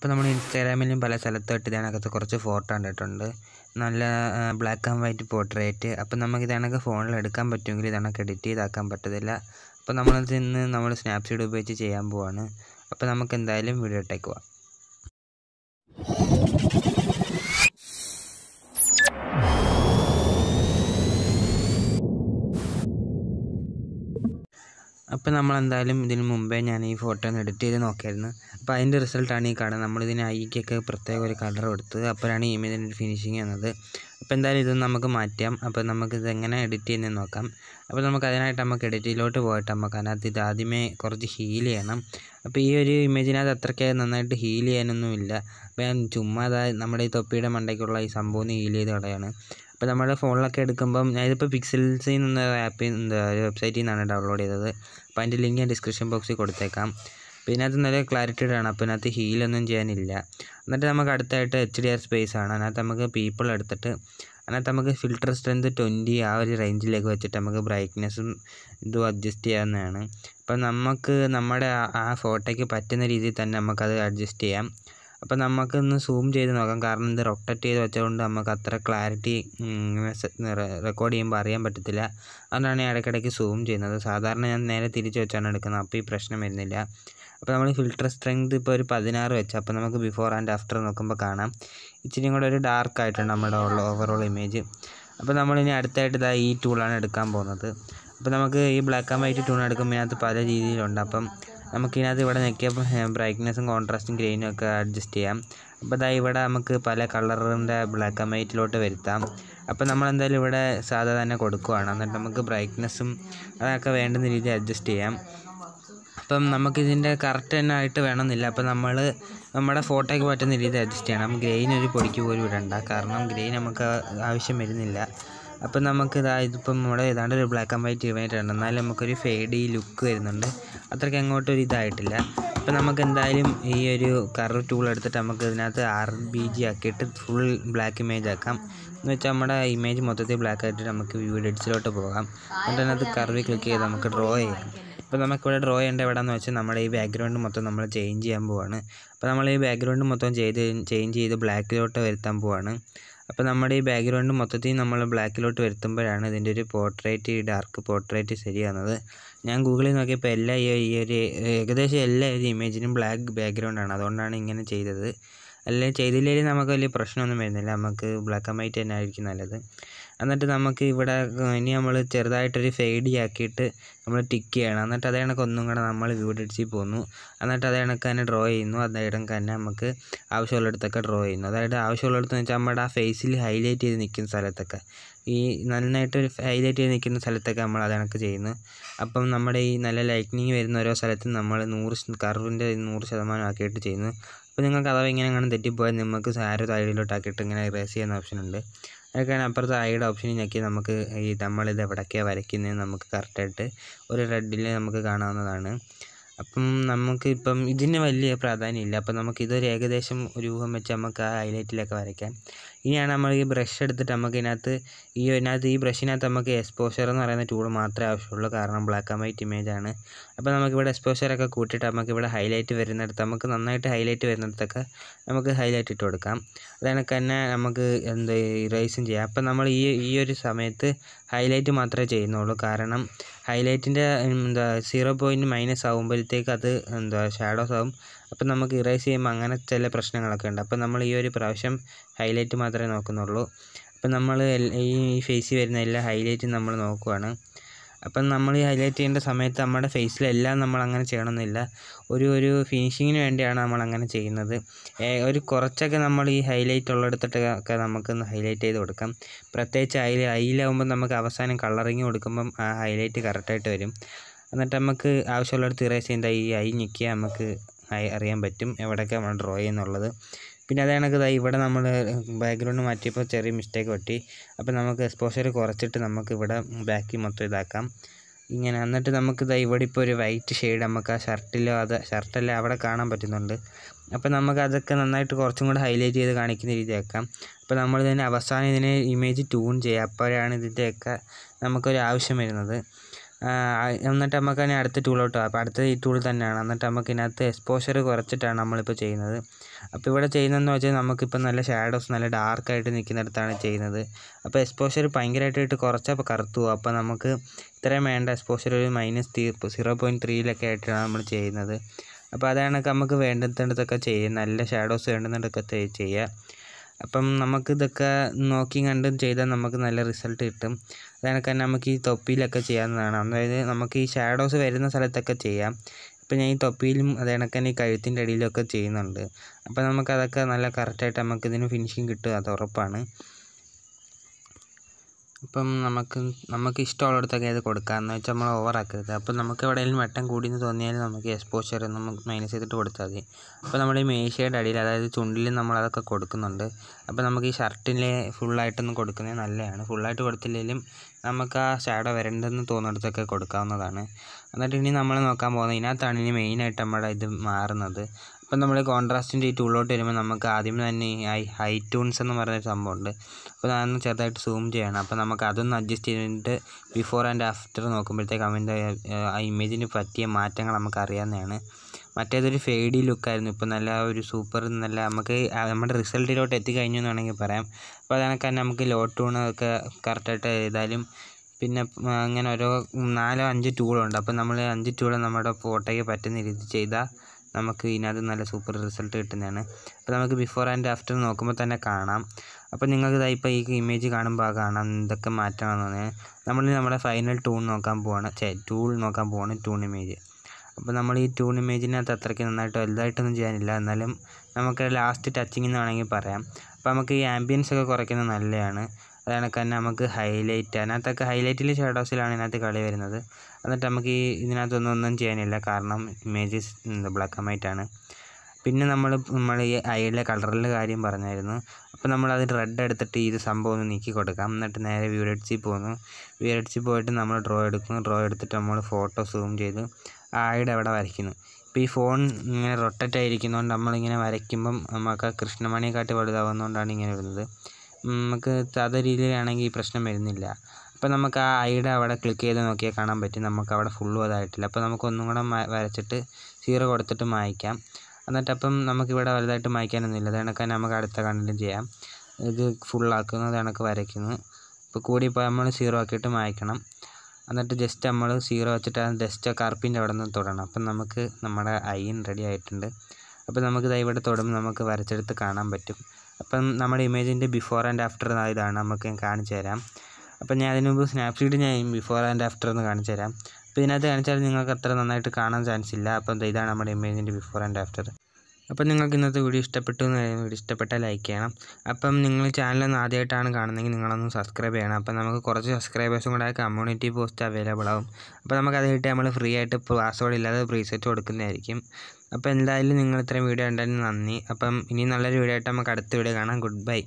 അപ്പോൾ നമ്മൾ ഇൻസ്റ്റാഗ്രാമിലും പല സ്ഥലത്തോട്ട് ഇതിനകത്ത് കുറച്ച് ഫോട്ടോ കണ്ടിട്ടുണ്ട് നല്ല ബ്ലാക്ക് ആൻഡ് വൈറ്റ് പോർട്രേറ്റ് അപ്പോൾ നമുക്ക് ഇതാണെങ്കിൽ ഫോണിൽ എടുക്കാൻ പറ്റുമെങ്കിൽ ഇതിനൊക്കെ എഡിറ്റ് ചെയ്താക്കാൻ പറ്റത്തില്ല അപ്പോൾ നമ്മളത് ഇന്ന് നമ്മൾ സ്നാപ്സീഡ് ഉപയോഗിച്ച് ചെയ്യാൻ പോവാണ് അപ്പോൾ നമുക്ക് എന്തായാലും വീഡിയോ ഇട്ടേക്കുവാം അപ്പോൾ നമ്മൾ എന്തായാലും ഇതിന് മുമ്പേ ഞാൻ ഈ ഫോട്ടോ ഒന്ന് എഡിറ്റ് ചെയ്ത് നോക്കിയായിരുന്നു അപ്പോൾ അതിൻ്റെ റിസൾട്ടാണ് ഈ കാണുന്നത് നമ്മളിതിന് ഐക്കൊക്കെ പ്രത്യേക ഒരു കളർ കൊടുത്ത് അപ്പോഴാണ് ഈ ഇമേജിൻ്റെ ഫിനിഷിങ് വന്നത് അപ്പോൾ എന്തായാലും ഇതൊന്നും നമുക്ക് മാറ്റാം അപ്പോൾ നമുക്കിത് എങ്ങനെ എഡിറ്റ് ചെയ്യുന്നതെന്ന് നോക്കാം അപ്പോൾ നമുക്ക് അതിനായിട്ട് നമുക്ക് എഡിറ്റിലോട്ട് പോയിട്ട് നമുക്ക് അതിനകത്ത് ഇത് ആദ്യമേ കുറച്ച് ഹീൽ ചെയ്യണം അപ്പോൾ ഈ ഒരു ഇമേജിനകത്ത് അത്രയ്ക്ക് നന്നായിട്ട് ഹീൽ ചെയ്യാനൊന്നുമില്ല അപ്പോൾ ഞാൻ ചുമ്മാ നമ്മുടെ ഈ തൊപ്പിയുടെ മണ്ടയ്ക്കുള്ള ഈ സംഭവം ഹീൽ ചെയ്ത് കളയാണ് ഇപ്പോൾ നമ്മൾ ഫോണിലൊക്കെ എടുക്കുമ്പം ഞാനിതിപ്പോൾ പിക്സൽസിൽ നിന്ന് ആപ്പിൽ നിന്ന് വെബ്സൈറ്റിൽ നിന്നാണ് ഡൗൺലോഡ് ചെയ്തത് അപ്പോൾ അതിൻ്റെ ലിങ്ക് ഞാൻ ഡിസ്ക്രിപ്ഷൻ ബോക്സിൽ കൊടുത്തേക്കാം പിന്നെ അത് നല്ല ക്ലാരിറ്റിയുടെ ആണ് അപ്പോൾ അതിനകത്ത് ഹീലൊന്നും ചെയ്യാനില്ല എന്നിട്ട് നമുക്ക് അടുത്തായിട്ട് എച്ച് ഡി ആർ സ്പേസ് ആണ് അതിനകത്ത് നമുക്ക് പീപ്പിൾ എടുത്തിട്ട് അതിനകത്ത് നമുക്ക് ഫിൽറ്റർ സ്ട്രെങ്ത് ട്വൻറ്റി ആ ഒരു റേഞ്ചിലേക്ക് വെച്ചിട്ട് നമുക്ക് ബ്രൈറ്റ്നെസ്സും ഇതും അഡ്ജസ്റ്റ് ചെയ്യാവുന്നതാണ് അപ്പം നമുക്ക് നമ്മുടെ ആ ഫോട്ടോയ്ക്ക് പറ്റുന്ന രീതിയിൽ തന്നെ നമുക്കത് അഡ്ജസ്റ്റ് ചെയ്യാം അപ്പോൾ നമുക്കൊന്ന് സൂം ചെയ്ത് നോക്കാം കാരണം ഇത് റൊട്ടേറ്റ് ചെയ്ത് വെച്ചതുകൊണ്ട് നമുക്ക് അത്ര ക്ലാരിറ്റി റെക്കോർഡ് ചെയ്യുമ്പോൾ അറിയാൻ പറ്റത്തില്ല അതുകൊണ്ടാണ് ഞാൻ ഇടയ്ക്കിടയ്ക്ക് സൂം ചെയ്യുന്നത് സാധാരണ ഞാൻ നേരെ തിരിച്ച് വെച്ചാണ് എടുക്കുന്നത് അപ്പോൾ ഈ പ്രശ്നം വരുന്നില്ല അപ്പോൾ നമ്മൾ ഫിൽറ്റർ സ്ട്രെങ്ത് ഇപ്പോൾ ഒരു പതിനാറ് വെച്ച് അപ്പോൾ നമുക്ക് ബിഫോർ ആൻഡ് ആഫ്റ്റർ നോക്കുമ്പോൾ കാണാം ഇച്ചിരി കൂടെ ഒരു ഡാർക്ക് ആയിട്ടുണ്ട് നമ്മുടെ ഓവറോൾ ഇമേജ് അപ്പോൾ നമ്മളിനി അടുത്തായിട്ട് ഇതാ ഈ ടൂളാണ് എടുക്കാൻ പോകുന്നത് അപ്പോൾ നമുക്ക് ഈ ബ്ലാക്ക് ആൻഡ് വൈറ്റ് ടൂൺ എടുക്കുമ്പോൾ ഇതിനകത്ത് പല രീതിയിലുണ്ട് അപ്പം നമുക്കിതിനകത്ത് ഇവിടെ ഞെക്കിയപ്പോൾ ബ്രൈറ്റ്നസ്സും കോൺട്രാസ്റ്റും ഗ്രെയിനും ഒക്കെ അഡ്ജസ്റ്റ് ചെയ്യാം അപ്പോൾ ദാ ഇവിടെ നമുക്ക് പല കളറിൻ്റെ ബ്ലാക്ക് ആൻഡ് വൈറ്റിലോട്ട് വരുത്താം അപ്പോൾ എന്തായാലും ഇവിടെ സാധാ തന്നെ കൊടുക്കുവാണ് എന്നിട്ട് നമുക്ക് ബ്രൈറ്റ്നസ്സും അതൊക്കെ വേണ്ടുന്ന രീതിയിൽ അഡ്ജസ്റ്റ് ചെയ്യാം അപ്പം നമുക്കിതിൻ്റെ കറക്റ്റ് തന്നെ ആയിട്ട് വേണമെന്നില്ല അപ്പോൾ നമ്മൾ നമ്മുടെ ഫോട്ടോയ്ക്ക് പറ്റുന്ന രീതിയിൽ അഡ്ജസ്റ്റ് ചെയ്യണം ഗ്രെയിൻ ഒരു പൊടിക്ക് പോലും ഇടണ്ട കാരണം ഗ്രെയിൻ നമുക്ക് ആവശ്യം വരുന്നില്ല അപ്പം നമുക്ക് ഇതാ ഇതിപ്പം നമ്മുടെ ഏതാണ്ട് ഒരു ബ്ലാക്ക് ആൻഡ് വൈറ്റ് ഇവൻ്റ് ഉണ്ട് എന്നാലും നമുക്കൊരു ഫേഡി ലുക്ക് വരുന്നുണ്ട് അത്രയ്ക്ക് അങ്ങോട്ട് ഒരു ഇതായിട്ടില്ല അപ്പോൾ നമുക്ക് എന്തായാലും ഈ ഒരു കർവ് ടൂൾ എടുത്തിട്ട് നമുക്ക് ഇതിനകത്ത് ആർ ബി ജി ആക്കിയിട്ട് ഫുൾ ബ്ലാക്ക് ഇമേജ് ആക്കാം എന്ന് വെച്ചാൽ നമ്മുടെ ഇമേജ് മൊത്തത്തിൽ ബ്ലാക്ക് ആയിട്ട് നമുക്ക് വ്യൂ എഡിറ്റ്സിലോട്ട് പോകാം എന്നിട്ട് അതിനകത്ത് കർവിൽ ക്ലിക്ക് ചെയ്ത് നമുക്ക് ഡ്രോ ചെയ്യാം അപ്പോൾ നമുക്കിവിടെ ഡ്രോ ചെയ്യേണ്ട എവിടെയെന്ന് വെച്ചാൽ നമ്മുടെ ഈ ബാക്ക്ഗ്രൗണ്ട് മൊത്തം നമ്മൾ ചേഞ്ച് ചെയ്യാൻ പോവാണ് അപ്പോൾ നമ്മൾ ഈ ബാക്ക്ഗ്രൗണ്ട് മൊത്തം ചെയ്ത് ചേഞ്ച് ചെയ്ത് ബ്ലാക്കിലോട്ട് വരുത്താൻ പോവാണ് അപ്പോൾ നമ്മുടെ ഈ ബാക്ക്ഗ്രൗണ്ട് മൊത്തത്തിൽ നമ്മൾ ബ്ലാക്കിലോട്ട് വരുത്തുമ്പോഴാണ് ഇതിൻ്റെ ഒരു പോർട്രേറ്റ് ഡാർക്ക് പോർട്രേറ്റ് ശരിയാകുന്നത് ഞാൻ ഗൂഗിളിൽ നോക്കിയപ്പോൾ എല്ലാ ഈ ഒരു ഏകദേശം എല്ലാ ഒരു ഇമേജിനും ബ്ലാക്ക് ബാക്ക്ഗ്രൗണ്ട് ആണ് അതുകൊണ്ടാണ് ഇങ്ങനെ ചെയ്തത് അല്ലെങ്കിൽ ചെയ്തില്ലെങ്കിൽ നമുക്ക് വലിയ പ്രശ്നമൊന്നും വരുന്നില്ല നമുക്ക് ബ്ലാക്ക് ആൻഡ് വൈറ്റ് തന്നെ ആയിരിക്കും നല്ലത് എന്നിട്ട് നമുക്ക് ഇവിടെ ഇനി നമ്മൾ ചെറുതായിട്ടൊരു ഫെയ്ഡ് ആക്കിയിട്ട് നമ്മൾ ടിക്ക് ചെയ്യണം എന്നിട്ട് അതേ കണക്ക് ഒന്നും കൂടെ നമ്മൾ വ്യൂ പോന്നു എന്നിട്ട് അതേ കണക്ക് തന്നെ ഡ്രോ ചെയ്യുന്നു അതേ കണക്ക് തന്നെ നമുക്ക് ആവശ്യമുള്ളിടത്തൊക്കെ ഡ്രോ ചെയ്യുന്നു അതായത് ആവശ്യമുള്ളിടത്ത് വെച്ചാൽ നമ്മുടെ ആ ഫേസിൽ ഹൈലൈറ്റ് ചെയ്ത് നിൽക്കുന്ന സ്ഥലത്തൊക്കെ ഈ നന്നായിട്ട് ഒരു ഹൈലൈറ്റ് ചെയ്ത് നിൽക്കുന്ന സ്ഥലത്തൊക്കെ നമ്മൾ അത് കണക്ക് ചെയ്യുന്നു അപ്പം നമ്മുടെ ഈ നല്ല ലൈറ്റ്നിങ് വരുന്ന ഓരോ സ്ഥലത്തും നമ്മൾ നൂറ് കർവിൻ്റെ നൂറ് ശതമാനം ആക്കിയിട്ട് ചെയ്യുന്നു അപ്പോൾ നിങ്ങൾക്ക് അഥവാ ഇങ്ങനെ അങ്ങനെ തെറ്റിപ്പോയാൽ നിങ്ങൾക്ക് സാരോ സൈഡിലോട്ടാക്കിയിട്ട് ഇങ്ങനെ റേസ് ചെയ്യുന്ന ഓപ്ഷൻ ഉണ്ട് അതൊക്കെയാണ് അപ്പുറത്ത് ഐയുടെ ഓപ്ഷനിൽ ഞെക്കി നമുക്ക് ഈ നമ്മളിത് എവിടെയൊക്കെയാണ് വരയ്ക്കുന്നത് നമുക്ക് കറക്റ്റായിട്ട് ഒരു റെഡിൽ നമുക്ക് കാണാവുന്നതാണ് അപ്പം നമുക്ക് ഇപ്പം ഇതിന് വലിയ പ്രാധാന്യമില്ല അപ്പം നമുക്കിതൊരു ഏകദേശം ഒരു ഊഹം വെച്ച് നമുക്ക് ആ ഹൈലൈറ്റിലൊക്കെ വരയ്ക്കാം ഇനിയാണ് നമ്മൾ ഈ ബ്രഷ് എടുത്തിട്ട് നമുക്ക് ഇതിനകത്ത് ഈ ഇതിനകത്ത് ഈ ബ്രഷിനകത്ത് നമുക്ക് എക്സ്പോഷർ എന്ന് പറയുന്ന ടൂൾ മാത്രമേ ആവശ്യമുള്ളൂ കാരണം ബ്ലാക്ക് ആൻഡ് വൈറ്റ് ഇമേജ് ആണ് അപ്പോൾ നമുക്കിവിടെ എക്സ്പോഷറൊക്കെ കൂട്ടിയിട്ട് നമുക്കിവിടെ ഹൈലൈറ്റ് വരുന്നിടത്ത് നമുക്ക് നന്നായിട്ട് ഹൈലൈറ്റ് വരുന്നിടത്തൊക്കെ നമുക്ക് ഹൈലൈറ്റ് ഇട്ട് കൊടുക്കാം അത് കണക്ക് തന്നെ നമുക്ക് എന്ത് ഇറേസും ചെയ്യാം അപ്പോൾ നമ്മൾ ഈ ഈ ഒരു സമയത്ത് ഹൈലൈറ്റ് മാത്രമേ ചെയ്യുന്നുള്ളൂ കാരണം ഹൈലൈറ്റിൻ്റെ എന്താ സീറോ പോയിൻ്റ് മൈനസ് ആകുമ്പോഴത്തേക്ക് അത് എന്താ ഷാഡോസ് ആകും അപ്പം നമുക്ക് ഇറേസ് ചെയ്യുമ്പോൾ അങ്ങനെ ചില പ്രശ്നങ്ങളൊക്കെ ഉണ്ട് അപ്പം നമ്മൾ ഈ ഒരു പ്രാവശ്യം ഹൈലൈറ്റ് മാത്രമേ നോക്കുന്നുള്ളൂ അപ്പം നമ്മൾ ഈ ഫേസിൽ വരുന്ന എല്ലാ ഹൈലൈറ്റും നമ്മൾ നോക്കുകയാണ് അപ്പം നമ്മൾ ഈ ഹൈലൈറ്റ് ചെയ്യേണ്ട സമയത്ത് നമ്മുടെ ഫേസിലെല്ലാം നമ്മൾ അങ്ങനെ ചെയ്യണമെന്നില്ല ഒരു ഒരു ഫിനിഷിങ്ങിന് വേണ്ടിയാണ് നമ്മൾ അങ്ങനെ ചെയ്യുന്നത് ഒരു കുറച്ചൊക്കെ നമ്മൾ ഈ ഹൈലൈറ്റ് ഉള്ളെടുത്തിട്ട് ഒക്കെ നമുക്ക് ഹൈലൈറ്റ് ചെയ്ത് കൊടുക്കാം പ്രത്യേകിച്ച് അതിൽ അയിലാവുമ്പോൾ നമുക്ക് അവസാനം കളറിങ് കൊടുക്കുമ്പം ആ ഹൈലൈറ്റ് കറക്റ്റായിട്ട് വരും എന്നിട്ട് നമുക്ക് ആവശ്യമുള്ളിടത്ത് ഇറേസ് ചെയ്യുമ്പോൾ ഈ ഐ ഞെക്കിയാൽ നമുക്ക് അറിയാൻ പറ്റും എവിടെയൊക്കെ നമ്മൾ ഡ്രോ ചെയ്യുന്നുള്ളത് പിന്നെ അത് കണക്ക് ദാ ഇവിടെ നമ്മൾ ബാക്ക്ഗ്രൗണ്ട് മാറ്റിയപ്പോൾ ചെറിയ മിസ്റ്റേക്ക് പറ്റി അപ്പോൾ നമുക്ക് എക്സ്പോഷർ കുറച്ചിട്ട് നമുക്ക് ഇവിടെ ബാക്കി മൊത്തം ഇതാക്കാം ഇങ്ങനെ എന്നിട്ട് നമുക്ക് ദാ ഇവിടെ ഇപ്പോൾ ഒരു വൈറ്റ് ഷെയ്ഡ് നമുക്ക് ആ ഷർട്ടിലോ അത് ഷർട്ടല്ല അവിടെ കാണാൻ പറ്റുന്നുണ്ട് അപ്പോൾ നമുക്ക് അതൊക്കെ നന്നായിട്ട് കുറച്ചും കൂടെ ഹൈലൈറ്റ് ചെയ്ത് കാണിക്കുന്ന രീതിയാക്കാം അപ്പോൾ നമ്മൾ ഇതിനെ അവസാനം ഇതിനെ ഇമേജ് ട്യൂൺ ചെയ്യുക അപ്പോഴാണ് ഇതിൻ്റെയൊക്കെ നമുക്കൊരു ആവശ്യം വരുന്നത് എന്നിട്ട് നമുക്ക് ഇനി അടുത്ത ടൂളോട്ട് അപ്പോൾ അടുത്ത ഈ ടൂൾ തന്നെയാണ് എന്നിട്ട് നമുക്ക് ഇതിനകത്ത് എക്സ്പോഷർ കുറച്ചിട്ടാണ് നമ്മളിപ്പോൾ ചെയ്യുന്നത് അപ്പോൾ ഇവിടെ ചെയ്യുന്നതെന്ന് വെച്ചാൽ നമുക്കിപ്പോൾ നല്ല ഷാഡോസ് നല്ല ഡാർക്കായിട്ട് നിൽക്കുന്നിടത്താണ് ചെയ്യുന്നത് അപ്പോൾ എക്സ്പോഷർ ഭയങ്കരമായിട്ട് കുറച്ച് അപ്പോൾ കറുത്തു അപ്പോൾ നമുക്ക് ഇത്രയും വേണ്ട എക്സ്പോഷർ ഒരു മൈനസ് സീറോ പോയിൻറ്റ് ത്രീയിലൊക്കെ ആയിട്ടാണ് നമ്മൾ ചെയ്യുന്നത് അപ്പോൾ അതാണ് നമുക്ക് വേണ്ടുന്നിടത്തൊക്കെ ചെയ്യുക നല്ല ഷാഡോസ് വേണ്ടുന്നിടത്തൊക്കെ ചെയ്യുക അപ്പം നമുക്ക് ഇതൊക്കെ നോക്കി കണ്ടും ചെയ്താൽ നമുക്ക് നല്ല റിസൾട്ട് കിട്ടും അത് തന്നെ നമുക്ക് ഈ തൊപ്പിയിലൊക്കെ ചെയ്യാവുന്നതാണ് അതായത് നമുക്ക് ഈ ഷാഡോസ് വരുന്ന സ്ഥലത്തൊക്കെ ചെയ്യാം ഇപ്പം ഞാൻ ഈ തൊപ്പിയിലും അത് തന്നെ ഈ കഴുത്തിൻ്റെ അടിയിലൊക്കെ ചെയ്യുന്നുണ്ട് അപ്പം നമുക്ക് അതൊക്കെ നല്ല കറക്റ്റായിട്ട് നമുക്ക് ഇതിന് ഫിനിഷിങ് കിട്ടുക അത് ഉറപ്പാണ് അപ്പം നമുക്ക് നമുക്ക് ഇഷ്ടമുള്ളിടത്തൊക്കെ അത് കൊടുക്കാമെന്ന് വെച്ചാൽ നമ്മൾ ഓവറാക്കരുത് അപ്പം നമുക്ക് എവിടെയെങ്കിലും വെട്ടം കൂടിയെന്ന് തോന്നിയാൽ നമുക്ക് എക്സ്പോഷർ നമുക്ക് മൈനസ് ചെയ്തിട്ട് കൊടുത്താൽ മതി അപ്പം നമ്മുടെ ഈ മേശയുടെ അടിയിൽ അതായത് ചുണ്ടിൽ നമ്മൾ അതൊക്കെ കൊടുക്കുന്നുണ്ട് അപ്പം നമുക്ക് ഈ ഷർട്ടിലെ ഫുള്ളായിട്ടൊന്നും കൊടുക്കുന്നത് നല്ലതാണ് ഫുള്ളായിട്ട് കൊടുത്തില്ലെങ്കിലും നമുക്ക് ആ ഷാഡോ വരേണ്ടെന്ന് തോന്നിയിടത്തൊക്കെ കൊടുക്കാവുന്നതാണ് എന്നിട്ട് ഇനി നമ്മൾ നോക്കാൻ പോകുന്നത് ഇതിനകത്താണ് ഇനി മെയിനായിട്ട് നമ്മുടെ ഇത് മാറുന്നത് അപ്പം നമ്മൾ കോൺട്രാസ്റ്റിൻ്റെ ഈ ടൂളിലോട്ട് വരുമ്പോൾ നമുക്ക് ആദ്യം തന്നെ ഈ ഹൈ ടൂൺസ് എന്ന് പറയുന്ന സംഭവമുണ്ട് അപ്പോൾ ഞാൻ ചെറുതായിട്ട് സൂം ചെയ്യണം അപ്പോൾ നമുക്ക് അതൊന്ന് അഡ്ജസ്റ്റ് ചെയ്തിട്ട് ബിഫോർ ആൻഡ് ആഫ്റ്റർ നോക്കുമ്പോഴത്തേക്ക് അവൻ്റെ ആ ഇമേജിന് പറ്റിയ മാറ്റങ്ങൾ നമുക്ക് അറിയാവുന്നതാണ് മറ്റേതൊരു ഫെയ്ഡി ലുക്കായിരുന്നു ഇപ്പോൾ നല്ല ഒരു സൂപ്പർ നല്ല നമുക്ക് നമ്മുടെ റിസൾട്ടിലോട്ട് എത്തിക്കഴിഞ്ഞു എന്ന് വേണമെങ്കിൽ പറയാം അപ്പോൾ അത് തന്നെ നമുക്ക് ലോ ടൂണൊക്കെ കറക്റ്റായിട്ട് എഴുതാലും പിന്നെ അങ്ങനെ ഓരോ നാലോ അഞ്ച് ടൂളുണ്ട് അപ്പോൾ നമ്മൾ അഞ്ച് ടൂൾ നമ്മുടെ ഫോട്ടോയ്ക്ക് പറ്റുന്ന രീതി ചെയ്താൽ നമുക്ക് ഇതിനകത്ത് നല്ല സൂപ്പർ റിസൾട്ട് കിട്ടുന്നതാണ് അപ്പോൾ നമുക്ക് ബിഫോർ ആൻഡ് ആഫ്റ്റർ നോക്കുമ്പോൾ തന്നെ കാണാം അപ്പോൾ നിങ്ങൾക്ക് ഇതായി ഇപ്പോൾ ഈ ഇമേജ് കാണുമ്പോൾ കാണാം എന്തൊക്കെ മാറ്റണമെന്ന് പറഞ്ഞാൽ നമ്മൾ നമ്മുടെ ഫൈനൽ ടൂൺ നോക്കാൻ പോവാണ് ചേ ടൂൾ നോക്കാൻ പോവാണ് ടൂൺ ഇമേജ് അപ്പോൾ നമ്മൾ ഈ ട്യൂൺ ഇമേജിനകത്ത് അത്രയ്ക്ക് നന്നായിട്ട് വലുതായിട്ടൊന്നും ചെയ്യാനില്ല എന്നാലും നമുക്ക് ലാസ്റ്റ് ടച്ചിങ് എന്ന് വേണമെങ്കിൽ പറയാം അപ്പോൾ നമുക്ക് ഈ ആംബിയൻസ് ഒക്കെ കുറയ്ക്കുന്നത് നല്ലതാണ് അതുകണക്ക് തന്നെ നമുക്ക് ഹൈലൈറ്റ് അതിനകത്തൊക്കെ ഹൈലൈറ്റിൽ ഷാഡോസിലാണ് ഇതിനകത്ത് കളി വരുന്നത് എന്നിട്ട് നമുക്ക് ഈ ഇതിനകത്തൊന്നും ഒന്നും ചെയ്യാനില്ല കാരണം ഇമേജസ് ബ്ലാക്ക് ആൻഡ് വൈറ്റ് ആണ് പിന്നെ നമ്മൾ നമ്മൾ ഈ ഐയിലെ കളറിൽ കാര്യം പറഞ്ഞായിരുന്നു അപ്പോൾ നമ്മൾ അത് റെഡ് എടുത്തിട്ട് ഈ സംഭവം ഒന്ന് നീക്കി കൊടുക്കാം എന്നിട്ട് നേരെ വ്യൂഡെഡ്സിൽ പോകുന്നു വ്യൂഡെഡ്സിൽ പോയിട്ട് നമ്മൾ ഡ്രോ എടുക്കുന്നു ഡ്രോ എടുത്തിട്ട് നമ്മൾ ഫോട്ടോ സൂം ചെയ്ത് ആയിട്ട് അവിടെ വരയ്ക്കുന്നു ഇപ്പോൾ ഈ ഫോൺ ഇങ്ങനെ റൊട്ടേറ്റ് ആയിരിക്കുന്നതുകൊണ്ട് നമ്മളിങ്ങനെ വരയ്ക്കുമ്പം നമുക്ക് ആ കൃഷ്ണമണിയെക്കാട്ടി വലുതാവുന്നതുകൊണ്ടാണ് ഇങ്ങനെ വരുന്നത് നമുക്ക് സാധാ രീതിയിലാണെങ്കിൽ ഈ പ്രശ്നം വരുന്നില്ല അപ്പോൾ നമുക്ക് ആ ഐയുടെ അവിടെ ക്ലിക്ക് ചെയ്ത് നോക്കിയാൽ കാണാൻ പറ്റും നമുക്ക് അവിടെ ഫുള്ളും അതായിട്ടില്ല അപ്പോൾ നമുക്ക് ഒന്നും കൂടെ വരച്ചിട്ട് സീറോ കൊടുത്തിട്ട് മായ്ക്കാം എന്നിട്ട് അപ്പം നമുക്കിവിടെ വലുതായിട്ട് മായ്ക്കാനൊന്നുമില്ല അത് കണക്ക് നമുക്ക് അടുത്ത കണ്ടിലും ചെയ്യാം ഇത് ഫുള്ളാക്കുന്നത് കണക്ക് വരയ്ക്കുന്നു ഇപ്പോൾ കൂടിപ്പോയാൽ നമ്മൾ സീറോ ആക്കിയിട്ട് മായ്ക്കണം എന്നിട്ട് ജസ്റ്റ് നമ്മൾ സീറോ വെച്ചിട്ട് ജസ്റ്റ് ആ കറുപ്പിൻ്റെ അവിടെ നിന്ന് തൊടണം അപ്പം നമുക്ക് നമ്മുടെ ഐൻ റെഡി ആയിട്ടുണ്ട് അപ്പോൾ നമുക്ക് ഇതാ ഇവിടെ തൊടുമ്പോൾ നമുക്ക് വരച്ചെടുത്ത് കാണാൻ പറ്റും അപ്പം നമ്മുടെ ഇമേജിൻ്റെ ബിഫോർ ആൻഡ് ആഫ്റ്റർ ഇതാണ് നമുക്ക് ഞാൻ കാണിച്ചു തരാം അപ്പം ഞാൻ അതിന് മുമ്പ് സ്നാപ്ഷീറ്റ് ഞാൻ ബിഫോർ ആൻഡ് ആഫ്റ്റർ എന്ന് കാണിച്ചു തരാം അപ്പോൾ ഇതിനകത്ത് കാണിച്ചാൽ നിങ്ങൾക്ക് അത്ര നന്നായിട്ട് കാണാൻ ചാൻസ് ഇല്ല അപ്പം ഇതാണ് നമ്മുടെ ഇമേജിൻ്റെ ബിഫോർ ആൻഡ് ആഫ്റ്റർ അപ്പം നിങ്ങൾക്ക് ഇന്നത്തെ വീഡിയോ ഇഷ്ടപ്പെട്ടു എന്ന് പറയുന്നത് വീഡിയോ ഇഷ്ടപ്പെട്ടാൽ ലൈക്ക് ചെയ്യണം അപ്പം നിങ്ങൾ ചാനലൊന്ന് ആദ്യമായിട്ടാണ് കാണുന്നതെങ്കിൽ നിങ്ങളൊന്ന് സബ്സ്ക്രൈബ് ചെയ്യണം അപ്പം നമുക്ക് കുറച്ച് സബ്സ്ക്രൈബേഴ്സും കൂടെ കമ്മ്യൂണിറ്റി പോസ്റ്റ് അവൈലബിൾ ആവും അപ്പോൾ അത് കിട്ടി നമ്മൾ ഫ്രീ ആയിട്ട് പാസ്വേഡ് ഇല്ലാതെ റീസെറ്റ് കൊടുക്കുന്നതായിരിക്കും അപ്പോൾ എന്തായാലും നിങ്ങൾ ഇത്രയും വീഡിയോ ഉണ്ടായിരുന്നു നന്ദി അപ്പം ഇനി നല്ലൊരു വീഡിയോ ആയിട്ട് നമുക്ക് അടുത്ത വീഡിയോ കാണാം ഗുഡ് ബൈ